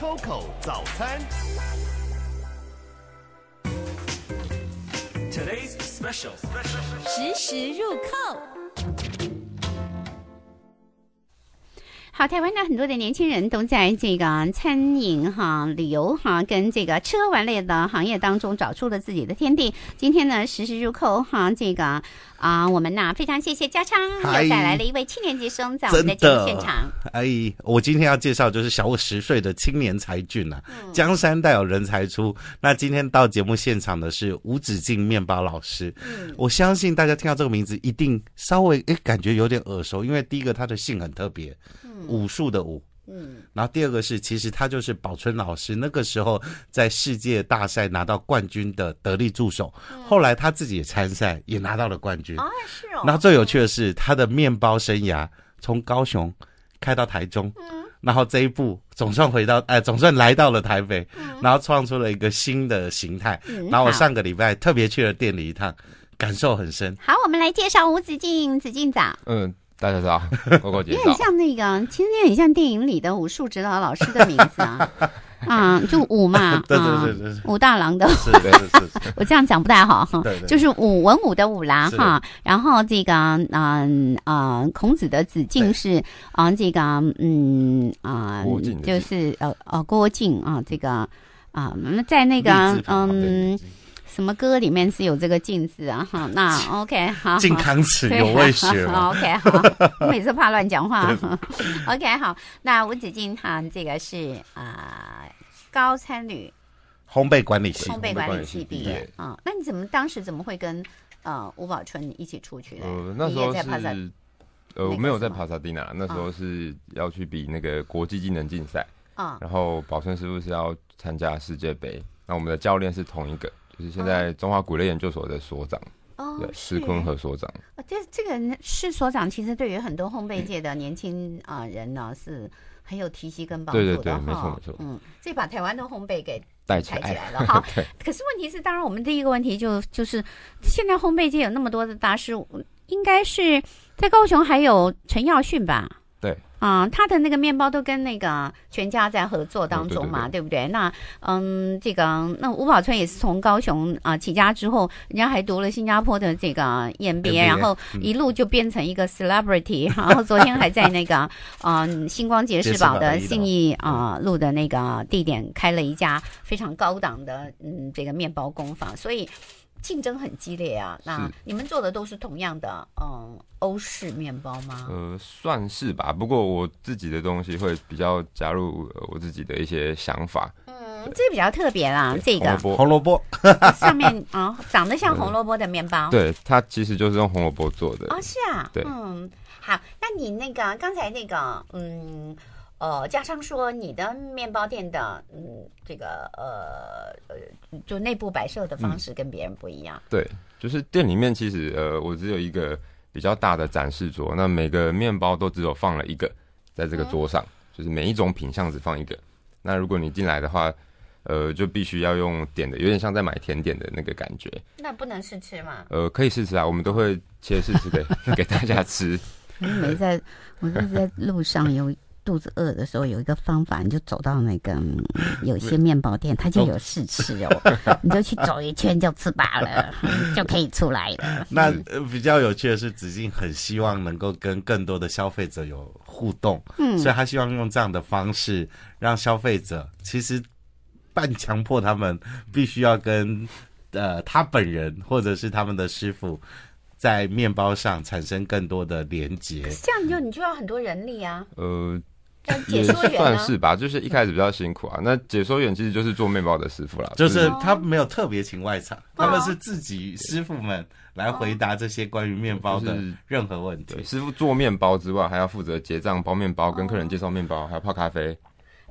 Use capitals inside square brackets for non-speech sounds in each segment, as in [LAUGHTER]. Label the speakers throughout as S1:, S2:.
S1: Coco 早餐
S2: ，Today's special，
S3: 实时入扣。好，台湾的很多的年轻人，都在这个餐饮哈、旅游哈、跟这个吃喝玩乐的行业当中，找出了自己的天地。今天呢，实时入扣哈，这个。啊，我们呢非常谢谢嘉昌，又带来了一位七年级生在我们的节目现场。
S1: 哎，我今天要介绍就是小我十岁的青年才俊呐，江山代有人才出，那今天到节目现场的是无止境面包老师。嗯，我相信大家听到这个名字一定稍微哎感觉有点耳熟，因为第一个他的姓很特别，武术的武。嗯，然后第二个是，其实他就是宝春老师那个时候在世界大赛拿到冠军的得力助手。后来他自己也参赛也拿到了冠军啊，是哦。然后最有趣的是他的面包生涯，从高雄开到台中，然后这一步总算回到哎，总算来到了台北，然后创出了一个新的形态。然后我上个礼拜特别去了店里一趟，感受很深。
S3: 好，我们来介绍吴子敬，子敬早。
S2: 嗯。大家知道，郭 [LAUGHS] 介也很
S3: 像那个，其实也很像电影里的武术指导老师的名字啊，[LAUGHS] 啊，就武嘛，对对对对，武大郎的，是是是，[LAUGHS] 我这样讲不太好哈，就是武文武的武郎哈，然后这个嗯啊，孔子的子敬是，啊，这个嗯啊，就是呃呃郭靖啊，这个啊，那在那个嗯。什么歌里面是有这个镜子啊？哈，那 OK 好。靖康耻，犹未雪。OK 好，我每次怕乱讲话。OK 好，那吴子敬他这个是啊，高参旅
S1: 烘焙管理系烘焙管理系毕
S3: 业啊。那你怎么当时怎么会跟呃吴宝春一起出去的？那时候是
S2: 呃我没有在帕萨蒂娜，那时候是要去比那个国际技能竞赛啊。然后宝春师傅是要参加世界杯，那我们的教练是同一个。就是现在中华古类研究所的所长，哦，施坤和所长。
S3: 这这个是所长，其实对于很多烘焙界的年轻啊人呢，是很有提携跟帮助的。对对对，没错没错。嗯，这把台湾的烘焙给带起来了哈。[LAUGHS] 对。可是问题是，当然我们第一个问题就就是，现在烘焙界有那么多的大师，应该是，在高雄还有陈耀迅吧？对。啊，他的那个面包都跟那个全家在合作当中嘛，对不对？那嗯，这个那吴宝春也是从高雄啊起家之后，人家还读了新加坡的这个演别，然后一路就变成一个 celebrity，[LAUGHS] 然后昨天还在那个嗯星光杰士堡的信义啊路的那个地点开了一家非常高档的嗯这个面包工坊，所以。竞争很激烈啊！那你们做的都是同样的嗯欧式面包吗？
S2: 呃，算是吧。不过我自己的东西会比较加入我自己的一些想法。
S3: 嗯，这比较特别啦。这个红
S2: 萝卜 [LAUGHS] 上
S3: 面啊，长得像红萝卜的面包。[LAUGHS] 对，
S2: 它其实就是用红萝卜做的啊。是啊，对，
S3: 嗯，好。那你那个刚才那个嗯。呃，加上说你的面包店的嗯，这个呃呃，就内部摆设的方式跟别人不一样。
S2: 对，就是店里面其实呃，我只有一个比较大的展示桌，那每个面包都只有放了一个在这个桌上，就是每一种品相只放一个。那如果你进来的话，呃，就必须要用点的，有点像在买甜点的那个感觉。
S3: 那不能试吃吗？
S2: 呃，可以试吃啊，我们都会切试吃的 [LAUGHS] 给大家
S3: 吃。没在，我是在路上有。肚子饿的时候，有一个方法，你就走到那个 [LAUGHS] 有些面包店，它就有试吃哦，你就去走一圈，就吃饱了，[LAUGHS] 就可以出来了。那
S1: 比较有趣的是，子金很希望能够跟更多的消费者有互动，所以他希望用这样的方式让消费者，其实半强迫他们必须要跟呃他本人或者是他们的师傅在面包上产生更多
S2: 的连接。
S3: 这样就你就要很多人力啊，呃。也算是
S2: 吧，就是一开始比较辛苦啊。那解说员其实就是做面包的师傅啦，就是他没有特别请外场，
S1: 他们是自己师傅们来回答这些关于面包的任何问
S2: 题。师傅做面包之外，还要负责结账、包面包、跟客人介绍面包，还要泡咖啡。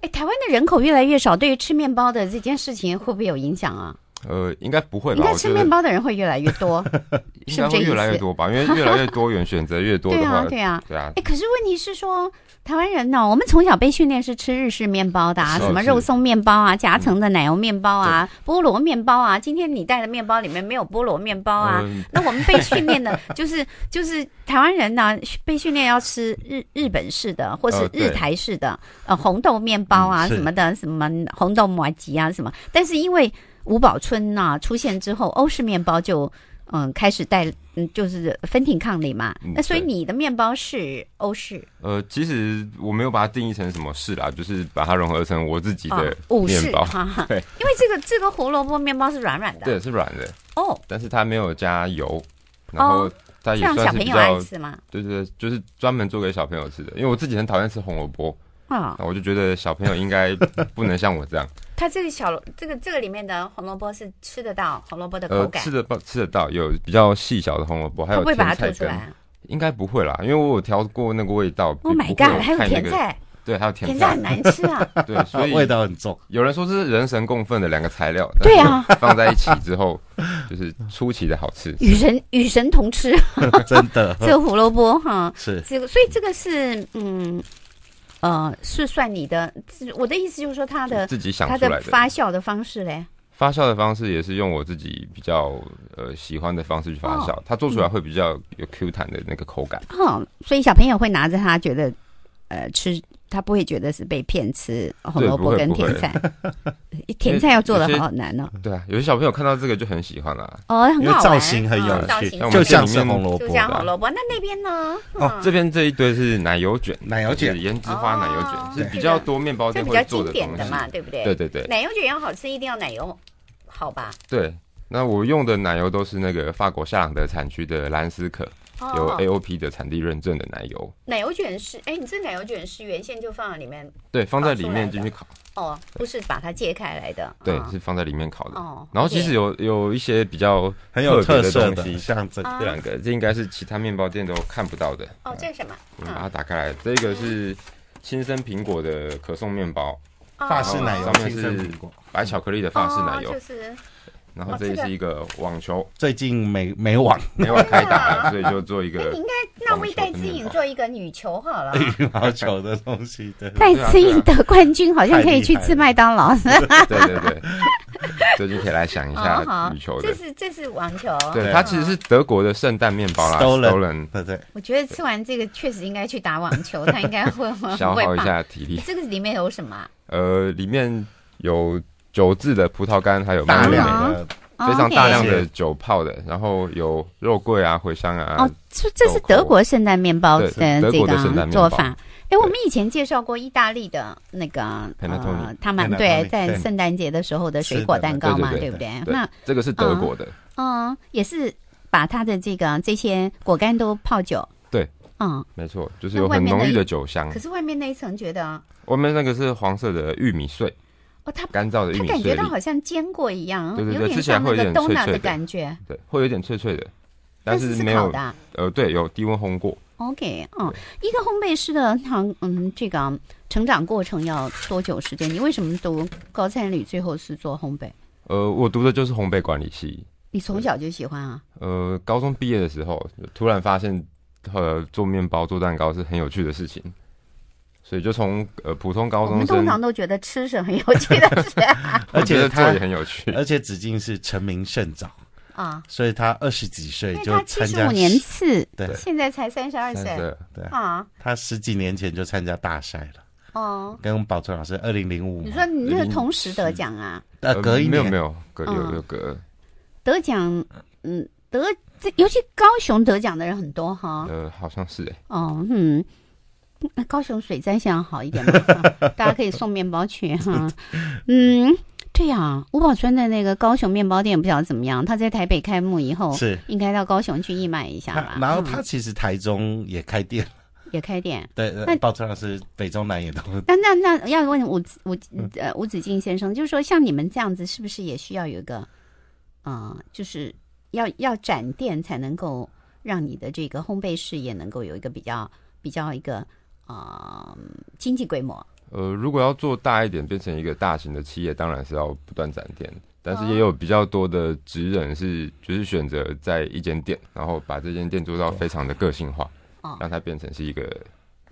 S3: 哎，台湾的人口越来越少，对于吃面包的这件事情会不会有影响啊？
S2: 呃，应该不会。吧？应该吃面包
S3: 的人会越来越多，[LAUGHS] 应该会越来越多
S2: 吧？因为越来越多，人选择越多。对啊，对啊，对啊。哎，
S3: 可是问题是说，台湾人呢，我们从小被训练是吃日式面包的啊，什么肉松面包啊，夹层的奶油面包啊，菠萝面包啊。今天你带的面包里面没有菠萝面包啊？那我们被训练的就是就是台湾人呢，被训练要吃日日本式的，或是日台式的，呃，红豆面包啊什么的，什么红豆麻吉啊什么。但是因为五宝村呐出现之后，欧式面包就嗯开始带嗯就是分庭抗礼嘛。那所以你的面包是欧式？
S2: 呃，其实我没有把它定义成什么式啦，就是把它融合成我自己的五式。哈，[LAUGHS] 对，
S3: 因为这个这个胡萝卜面包是软软的，对，是软的。哦。
S2: 但是它没有加油，然后它也算是比较吃嘛。对对，就是专门做给小朋友吃的，因为我自己很讨厌吃红萝卜啊，我就觉得小朋友应该不能像我这样。
S3: 它这个小这个这个里面的红萝卜是吃得到红萝卜的口感，吃
S2: 得到吃得到有比较细小的红萝卜，还有把它出来、啊，应该不会啦，因为我有调过那个味道。Oh my god！还有甜菜，对，还有甜菜，甜菜很难吃啊，[LAUGHS] 对，所以 [LAUGHS] 味道很重。有人说这是人神共愤的两个材料，对啊，放在一起之后就是出奇的好吃，与
S3: 神与神同吃，
S2: [LAUGHS] 真的这个胡
S3: 萝卜哈，是这个，所以这个是嗯。呃，是算你的。我的意思就是说，他的自己想出来的发酵的方式嘞，
S2: 发酵的方式也是用我自己比较呃喜欢的方式去发酵，它做出来会比较有 Q 弹的那个口感。
S3: 哦，所以小朋友会拿着它，觉得呃吃。他不会觉得是被骗吃红萝卜跟甜菜，[LAUGHS] 甜菜要做的好难哦。
S2: 对啊，有些小朋友看到这个就很喜欢了。哦，很好，造型很有趣，就像红萝卜。就像红萝
S3: 卜，那那边呢？
S2: 哦，这边这一堆是奶油卷，奶油卷，胭脂花奶油卷是比较多面包店会做的东西嘛，对不对？对对对，奶
S3: 油卷要好吃，一定要奶油好吧？
S2: 对，那我用的奶油都是那个法国夏朗德产区的蓝丝可。有 AOP 的产地认证的奶油，
S3: 奶油卷是哎，你这奶油卷是原先就放在里面？
S2: 对，放在里面进去烤。
S3: 哦，不是把它揭开来的？对，是放在里面烤的。哦，然后其
S2: 实有有一些比较很有特色的东西，像这两个，这应该是其他面包店都看不到的。哦，这是什么？把它打开来，这个是新生苹果的可颂面包，法式奶油，上面是白巧克力的法式奶油。然后这也是一
S1: 个网球，最近没没网，没网开打，了，所以就做一个。[LAUGHS] 你应
S3: 该让魏大勋做一个女球好了。[LAUGHS]
S1: 羽毛球的东西，[LAUGHS] 戴大勋得冠军好
S3: 像可以去吃麦当劳，对对对，哈。最
S2: 近可以来想一下女球，这
S3: 是这是网球。对，他其实
S2: 是德国的圣诞面包啦，都冷，对不对？
S3: 我觉得吃完这个确实应该去打网球，他应该会消耗一下体力。这个里面有什么？
S2: 呃，里面有。酒制的葡萄干，还有蔓越莓的，非常大量的酒泡的，然后有肉桂啊、茴香啊。哦，
S3: 这这是德国圣诞面包的这个做法。哎，我们以前介绍过意大利的那个，
S2: 呃，他们对在圣
S3: 诞节的时候的水果蛋糕嘛，对不对？那这
S2: 个是德国的。
S3: 嗯，也是把它的这个这些果干都泡酒。对，嗯，
S2: 没错，就是有很浓郁的酒香。可是
S3: 外面那一层，觉得
S2: 外面那个是黄色的玉米碎。哦，它干燥的，它感觉到好
S3: 像坚果一样，对对对，吃起来会有点脆脆的感觉，
S2: 对，会有点脆脆的，但是没有，呃，对，有低温烘过。
S3: OK，哦，一个烘焙师的，嗯嗯，这个成长过程要多久时间？你为什么读高餐旅，最后是做烘焙？
S2: 呃，我读的就是烘焙管理系。
S3: 你从小就喜欢啊？
S2: 呃，高中毕业的时候，突然发现呃做面包、做蛋糕是很有趣的事情。所以就从呃普通高中，我们通常
S3: 都觉得吃是很有趣的事，[LAUGHS] 而且他也
S2: 很有趣。而且子敬是成名甚
S1: 早啊，所以他二十几岁就参加年次，对，现
S3: 在才三十二岁，对啊，
S1: 他十几年前就参加大赛了哦，跟宝川老师二零
S2: 零五，你说你就是同
S3: 时得奖啊？呃，
S2: 隔一年没有没有隔有有隔
S3: 得奖，嗯，得这尤其高雄得奖的人很多哈，
S2: 呃，好像是哎，
S3: 哦，嗯。那高雄水灾像好一点吗？[LAUGHS] 大家可以送面包去哈。嗯，对呀，五宝村的那个高雄面包店不晓得怎么样。他在台北开幕以后，是应该到高雄去义卖一下吧。然后他
S1: 其实台中也开店，
S3: 也开店。对，那包
S1: 村老师北中南也都。那
S3: 那那要问吴吴呃吴子敬先生，就是说像你们这样子，是不是也需要有一个啊，就是要要展店才能够让你的这个烘焙事业能够有一个比较比较一个。啊，经济规模。
S2: 呃，如果要做大一点，变成一个大型的企业，当然是要不断展店。但是也有比较多的职人是，就是选择在一间店，然后把这间店做到非常的个性化，让它变成是一个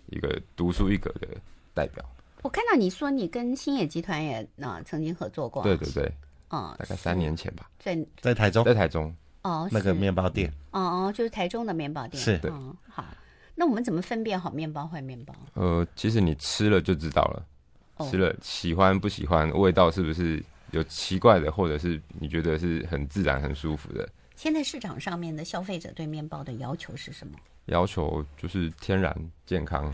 S2: 一个独树一格的代表。
S3: 我看到你说你跟新野集团也啊曾经合作过，对对对，嗯，大概三年前吧，在在
S2: 台中，在台中哦，那个面包店，
S3: 哦哦，就是台中的面包店，是，好。那我们怎么分辨好面包坏面包？
S2: 呃，其实你吃了就知道了，吃了喜欢不喜欢，味道是不是有奇怪的，或者是你觉得是很自然、很舒服的？
S3: 现在市场上面的消费者对面包的要求是什么？
S2: 要求就是天然、健康，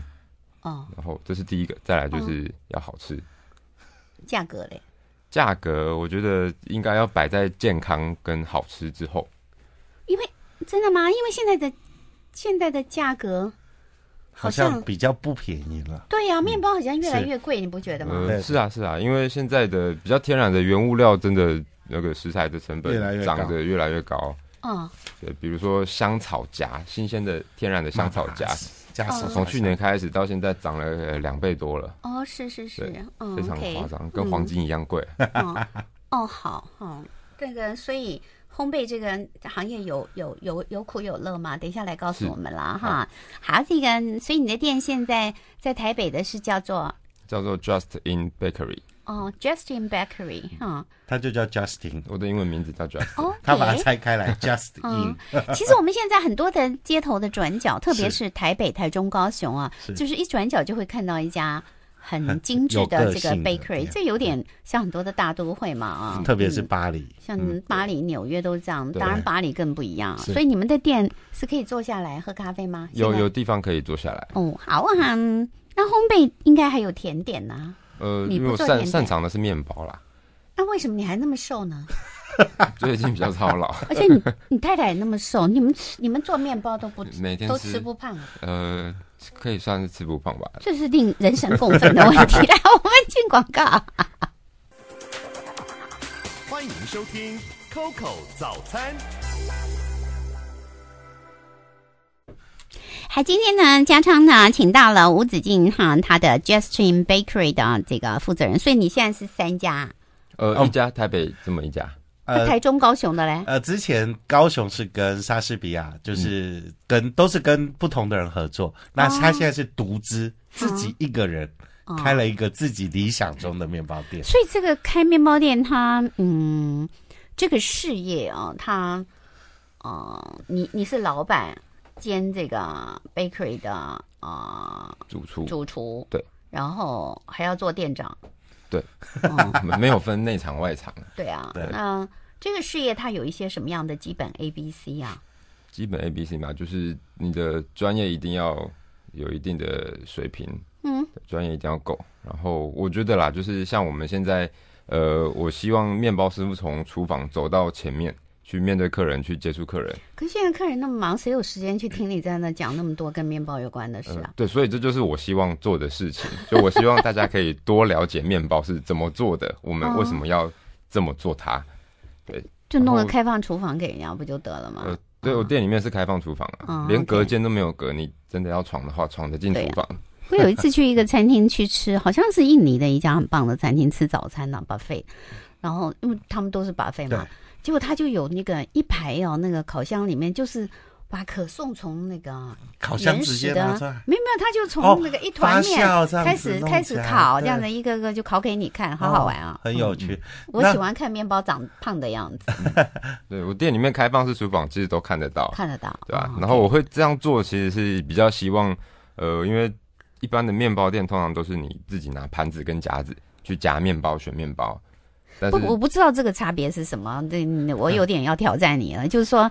S2: 嗯，然后这是第一个，再来就是要好吃，价格嘞？价格我觉得应该要摆在健康跟好吃之后，
S3: 因为真的吗？因为现在的。现在的价格好像比
S1: 较不便宜了。
S3: 对呀，面包好像越来越贵，你不觉得吗？是
S2: 啊是啊，因为现在的比较天然的原物料真的那个食材的成本涨得越来越高。嗯，对，比如说香草荚，新鲜的天然的香草荚，荚从去年开始到现在涨了两倍多了。
S3: 哦，是是是，非常夸张，跟黄金一样贵。哦，好，好这个所以。烘焙这个行业有有有有苦有乐吗？等一下来告诉我们了哈。好，这个所以你的店现在在台北的是叫做
S2: 叫做 Just in Bakery
S3: 哦，Just in Bakery 哈，
S2: 它就叫 Justin，我的英文名字叫 Justin，[LAUGHS] 他把它拆开来 [LAUGHS] Just。i 嗯，其实我
S3: 们现在很多的街头的转角，特别是台北、台中、高雄啊，就是一转角就会看到一家。很精致的这个 bakery，这有点像很多的大都会嘛啊，特别是巴黎，像巴黎、纽约都这样，当然巴黎更不一样。所以你们的店是可以坐下来喝咖啡吗？有有
S2: 地方可以坐下来。
S3: 哦，好啊，那烘焙应该还有甜点呢。
S2: 呃，你擅擅长的是面包啦。
S3: 那为什么你还那么瘦呢？
S2: [LAUGHS] 最近比较操劳，而且你
S3: 你太太也那么瘦，你们吃你们做面包都不每天都吃不胖，
S2: 呃，可以算是吃不胖吧？这是令人神共愤的问题。[LAUGHS]
S3: 我们进广告，
S1: 欢迎收听 Coco 早
S2: 餐。
S3: 还今天呢，家昌呢，请到了吴子敬哈，他的 j u s t i n Bakery 的这个负责人，所以你现在是三家，
S2: 呃，一家台北这么一家。呃，台
S3: 中高雄的嘞。
S1: 呃，之前高雄是跟莎士比亚，就是跟都是跟不同的人合作。那他现在是独资，自己一个人开了一个自己理想中的面包店。所以
S3: 这个开面包店，他嗯，这个事业啊，他呃，你你是老板兼这个 bakery 的呃主厨，主厨对，然后还要做店长。
S2: 对，没有分内场外场。对啊，那
S3: 这个事业它有一些什么样的基本 A B C 啊？
S2: 基本 A B C 嘛，就是你的专业一定要有一定的水平，嗯，专业一定要够。然后我觉得啦，就是像我们现在，呃，我希望面包师傅从厨房走到前面。去面对客人，去接触客人。
S3: 可现在客人那么忙，谁有时间去听你在那讲那么多跟面包有关的事啊？
S2: 对，所以这就是我希望做的事情。[LAUGHS] 就我希望大家可以多了解面包是怎么做的，我们为什么要这么做。它对，就弄个开
S3: 放厨房给人家不就得了吗？
S2: 呃，对我店里面是开放厨房啊，连隔间都没有隔，你真的要闯的话，闯得进厨房。
S3: 我有一次去一个餐厅去吃，好像是印尼的一家很棒的餐厅，吃早餐呢 buffet，然后因为他们都是 buffet 嘛。结果他就有那个一排哦，那个烤箱里面就是把可颂从那个烤箱直接的，没有没有，他就从那个一团面开始开始烤，这样子一个个就烤给你看，好好玩啊，很有趣。我喜欢看面包长胖的样子。
S2: [LAUGHS] 对我店里面开放式厨房，其实都看得到，看得
S3: 到，对吧？然后
S2: 我会这样做，其实是比较希望，呃，因为一般的面包店通常都是你自己拿盘子跟夹子去夹面包选面包。不，我不
S3: 知道这个差别是什么。对，我有点要挑战你了，就是说，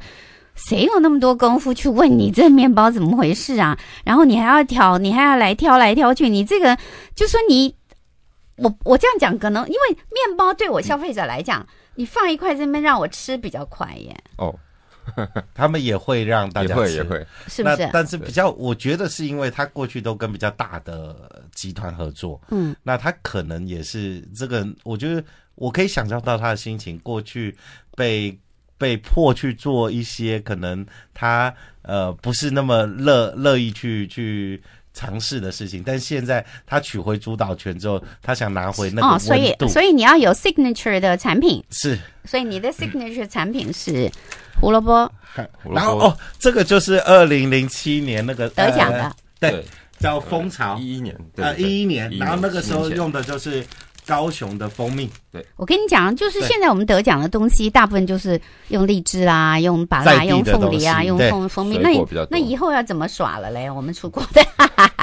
S3: 谁有那么多功夫去问你这面包怎么回事啊？然后你还要挑，你还要来挑来挑去，你这个就说你，我我这样讲可能因为面包对我消费者来讲，你放一块这边让我吃比较快耶。
S1: 哦。[LAUGHS] 他们也会让大家吃，会是不是？但是比较，我觉得是因为他过去都跟比较大的集团合作，嗯，那他可能也是这个。我觉得我可以想象到他的心情，过去被被迫去做一些可能他呃不是那么乐乐意去去。尝试的事情，但现在他取回主导权之后，他想拿回那个温度。所以，所以
S3: 你要有 signature 的产品。是，所以你的 signature 产品是胡萝卜。
S1: 然后哦，这个就是二零零七年那个得奖的，对，
S2: 叫蜂巢，一一年，
S1: 呃，一一年，然后那
S3: 个时候用的就是。
S1: 高雄的蜂蜜，对
S3: 我跟你讲，就是现在我们得奖的东西，大部分就是用荔枝啊，用把栗，用凤梨啊，用蜂蜂蜜。那那以后要怎么耍了嘞？我们出国的，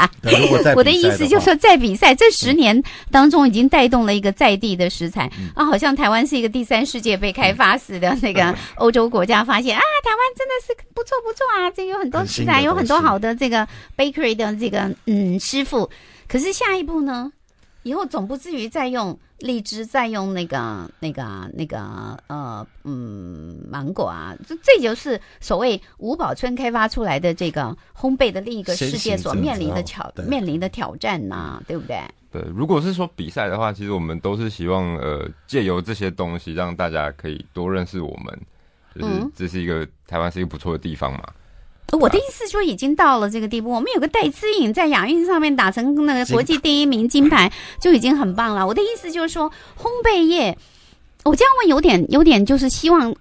S3: [LAUGHS] 我的意思就是说，在比赛这十年当中，已经带动了一个在地的食材啊。好像台湾是一个第三世界被开发似的那个欧洲国家，发现啊，台湾真的是不错不错啊，这有很多食材，有很多好的这个 bakery 的这个嗯师傅。可是下一步呢？以后总不至于再用荔枝，再用那个、那个、那个呃嗯芒果啊，这这就是所谓五宝村开发出来的这个烘焙的另一个世界所面临的挑面临的挑战呐，对不对？
S2: 对，如果是说比赛的话，其实我们都是希望呃借由这些东西，让大家可以多认识我们，就是这是一个台湾是一个不错的地方嘛。
S3: 我的意思说已经到了这个地步，我们有个戴资颖在亚运上面打成那个国际第一名金牌就已经很棒了。我的意思就是说烘焙业，我这样问有点有点就是希望，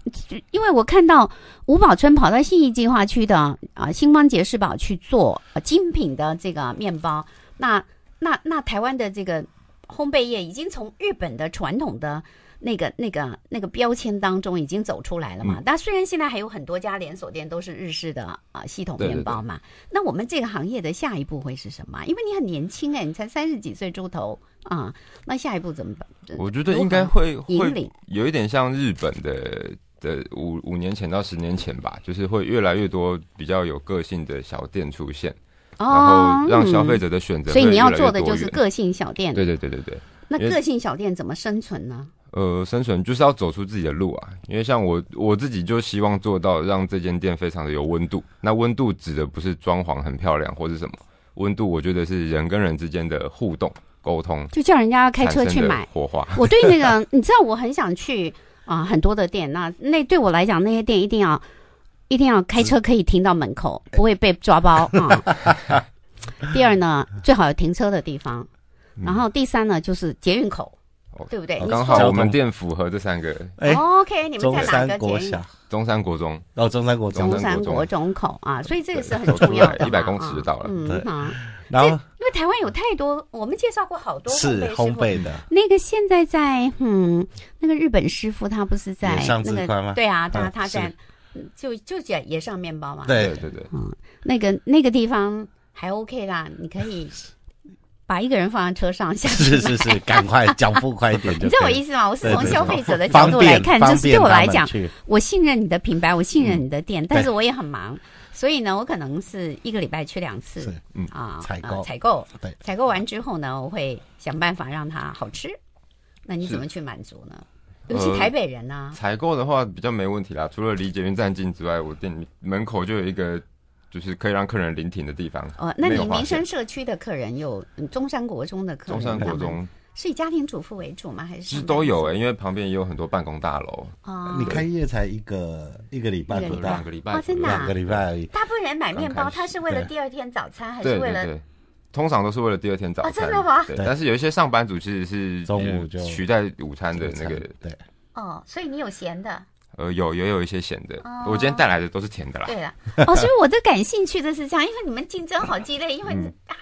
S3: 因为我看到吴宝春跑到信义计划区的啊星光杰士堡去做精品的这个面包，那那那台湾的这个烘焙业已经从日本的传统的。那个那个那个标签当中已经走出来了嘛？那虽然现在还有很多家连锁店都是日式的啊系统面包嘛。那我们这个行业的下一步会是什么？因为你很年轻哎，你才三十几岁出头啊，那下一步怎么办？我觉得应该会引领，
S2: 有一点像日本的的五五年前到十年前吧，就是会越来越多比较有个性的小店出现，然后让消费者的选择。所以你要做的就是个性小店。对对对对对。那个性
S3: 小店怎么生存呢？
S2: 呃，生存就是要走出自己的路啊！因为像我我自己就希望做到让这间店非常的有温度。那温度指的不是装潢很漂亮或是什么，温度我觉得是人跟人之间的互动沟通。就
S3: 叫人家开车去买，火花。我对那个 [LAUGHS] 你知道我很想去啊，很多的店那那对我来讲那些店一定要一定要开车可以停到门口，不会被抓包啊。[LAUGHS] 第二呢，最好有停车的地方，然后第三呢就是捷运口。对不对？刚好我们
S2: 店符合这三个。OK，你们在哪个点？中山国中。哦，中山国中。中山国
S3: 中口啊，所以这个是很重要。
S2: 一百公尺就到了。对。然后，因
S3: 为台湾有太多，我们介绍过好多。是烘焙的。那个现在在，嗯，那个日本师傅他不是在那个对啊，他他在就就讲也上面包嘛。
S2: 对对对。嗯，
S3: 那个那个地方还 OK 啦，你可以。把一个人放在车上，下是是是，
S1: 赶快步 [LAUGHS] 快一点就。你知道我意思吗？我是从消费者的角度来看，就是对我来讲，
S3: 我信任你的品牌，我信任你的店，但是我也很忙，所以呢，我可能是一个礼拜去两次，嗯啊，采购采购，对，采购完之后呢，我会想办法让它好吃。那你怎么去满足呢？尤其台北人呢？
S2: 采购的话比较没问题啦，除了离捷运站近之外，我店门口就有一个。就是可以让客人临停的地方。哦，那你民生社
S3: 区的客人有中山国中的客人？中山国中是以家庭主妇为主吗？还是都有
S2: 哎？因为旁边也有很多办公大楼。哦，你开业才一个一个礼拜，两个礼拜？哦，真的？两个礼拜？而已。大
S3: 部分人买面包，他是为了第二天早餐，还是为了？
S2: 通常都是为了第二天早餐。哦，真的吗？但是有一些上班族其实是中午就取代午餐的那个。对。
S3: 哦，所以你有闲的。
S2: 呃，有也有一些咸的，我今天带来的都是甜的啦。对
S3: 啦，[LAUGHS] 哦，所以我的感兴趣的是这样，因为你们竞争好激烈，因为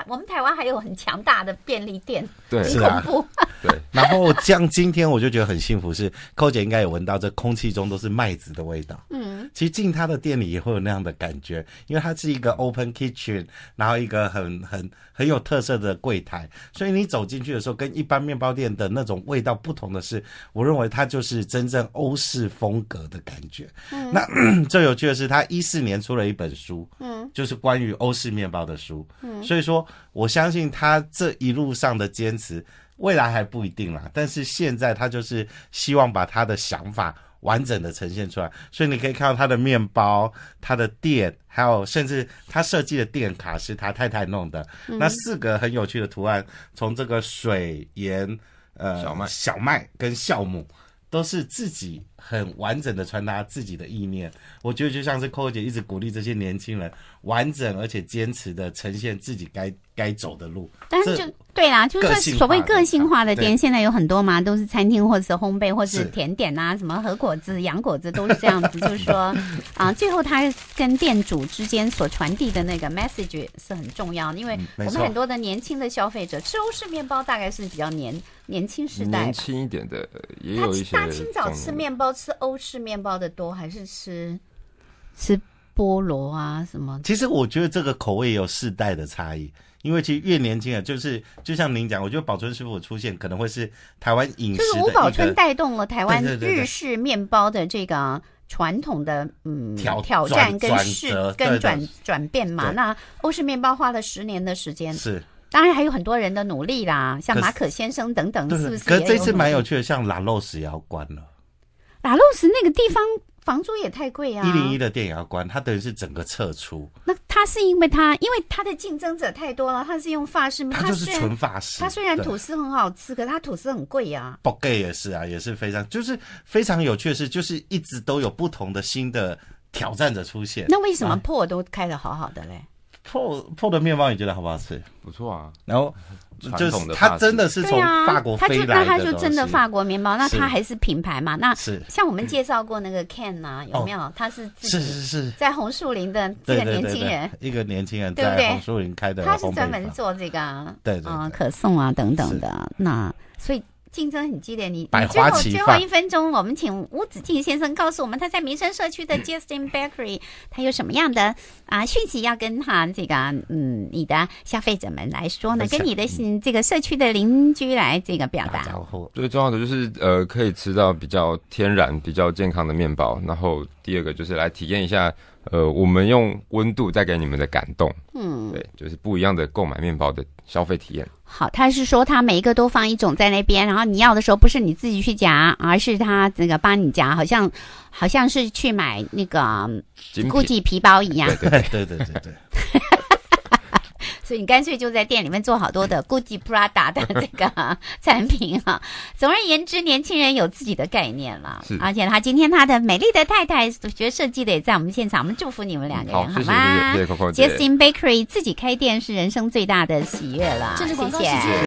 S3: 我们台湾还有很强大的便利店，对，是怖。
S2: [LAUGHS] 对。然
S1: 后，像今天我就觉得很幸福，是寇姐应该也闻到这空气中都是麦子的味道。嗯。其实进他的店里也会有那样的感觉，因为它是一个 open kitchen，然后一个很很很有特色的柜台，所以你走进去的时候，跟一般面包店的那种味道不同的是，我认为它就是真正欧式风格的感觉。嗯、那 [CLEARS THROAT] 最有趣的是，他一四年出了一本书，嗯，就是关于欧式面包的书。嗯，所以说我相信他这一路上的坚持，未来还不一定啦。但是现在他就是希望把他的想法。完整的呈现出来，所以你可以看到他的面包，他的店，还有甚至他设计的店卡是他太太弄的。那四个很有趣的图案，从这个水盐，呃小麦、小麦跟酵母，都是自己很完整的传达自己的意念。我觉得就像是 Coco 姐一直鼓励这些年轻人，完整而且坚持的呈现自己该。该走的路，但是就
S3: 对啦，就是说所谓个性化的店，现在有很多嘛，都是餐厅或者是烘焙或者是甜点啊，什么和果子、洋果子都是这样子。就是说，[LAUGHS] 啊，最后他跟店主之间所传递的那个 message 是很重要，因为我们很多的年轻的消费者吃欧式面包大概是比较年年轻时代，年
S2: 轻一点的也有一些。大清早吃
S3: 面包，吃欧式面包的多还是吃吃？菠萝啊，什么？其实我
S2: 觉得这个口味有世代的
S1: 差异，因为其实越年轻啊，就是就像您讲，我觉得宝春师傅出现可能会是台湾饮食就是吴宝春带
S3: 动了台湾日式面包的这个传统的嗯挑战跟试跟转转变嘛。那欧式面包花了十年的时间，是当然还有很多人的努力啦，像马可先生等等，是不是？可这次蛮有
S1: 趣，的，像拉洛斯也要关了，
S3: 拉洛斯那个地方。房租也太贵啊！一零一的
S1: 店要关，它等于是整个撤出。
S3: 那它是因为它，因为它的竞争者太多了。它是用法式，它就是纯
S1: 法式。它虽然吐
S3: 司很好吃，可是它吐司很贵呀。
S1: 不 u g 也是啊，也是非常，就是非常有趣，是就是一直都有不同的新的挑战者出现。那为什么
S3: 破都开的好好的嘞？破
S1: 破的面包你觉得好不好吃？不错啊，然后 [LAUGHS] 就是他真的是从法国飞来的，那就真的法国
S3: 面包，那他还是品牌嘛？那是像我们介绍过那个 can 啊，有没有？他是是是是在红树林的这个年轻人，
S1: 一个年轻人在红树林开的，
S3: 他是专门做这个，对对啊，可颂啊等等的，那所以。竞争很激烈，你最后最后一分钟，我们请吴子敬先生告诉我们，他在民生社区的 [LAUGHS] Justin Bakery 他有什么样的啊讯息要跟他这个嗯你的消费者们来说呢？跟你的这个社区的邻居来这个表达。
S2: 最重要的就是呃可以吃到比较天然、比较健康的面包，然后第二个就是来体验一下。呃，我们用温度带给你们的感动，嗯，对，就是不一样的购买面包的消费体验。
S3: 好，他是说他每一个都放一种在那边，然后你要的时候不是你自己去夹，而是他那个帮你夹，好像好像是去买那个估计皮包一样，对对对对对对。[LAUGHS] 所以你干脆就在店里面做好多的 Gucci Prada 的这个 [LAUGHS] 产品哈。总而言之，年轻人有自己的概念了，而且他今天他的美丽的太太学设计的也在我们现场，我们祝福你们两个人，好吗？Justin Bakery 自己开店是人生最大的喜悦了，谢谢。